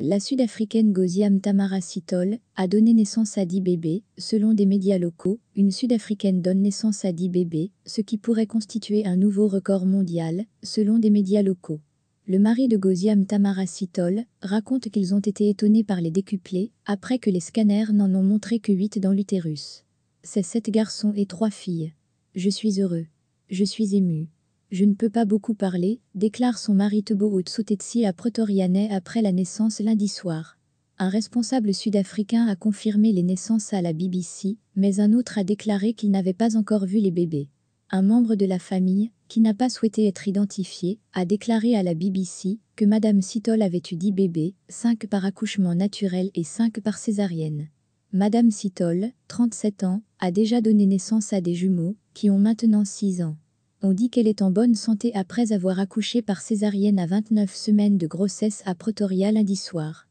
La Sud-Africaine Gosiam Tamara a donné naissance à 10 bébés, selon des médias locaux, une Sud-Africaine donne naissance à 10 bébés, ce qui pourrait constituer un nouveau record mondial, selon des médias locaux. Le mari de Gosiam Tamara raconte qu'ils ont été étonnés par les décuplés après que les scanners n'en ont montré que 8 dans l'utérus. C'est 7 garçons et 3 filles. Je suis heureux. Je suis ému. Je ne peux pas beaucoup parler, déclare son mari Tebo Tsotetsi à Pretorianais après la naissance lundi soir. Un responsable sud-africain a confirmé les naissances à la BBC, mais un autre a déclaré qu'il n'avait pas encore vu les bébés. Un membre de la famille, qui n'a pas souhaité être identifié, a déclaré à la BBC que Madame Sitol avait eu 10 bébés, 5 par accouchement naturel et 5 par césarienne. Madame Sitol, 37 ans, a déjà donné naissance à des jumeaux, qui ont maintenant 6 ans. On dit qu'elle est en bonne santé après avoir accouché par césarienne à 29 semaines de grossesse à Pretoria lundi soir.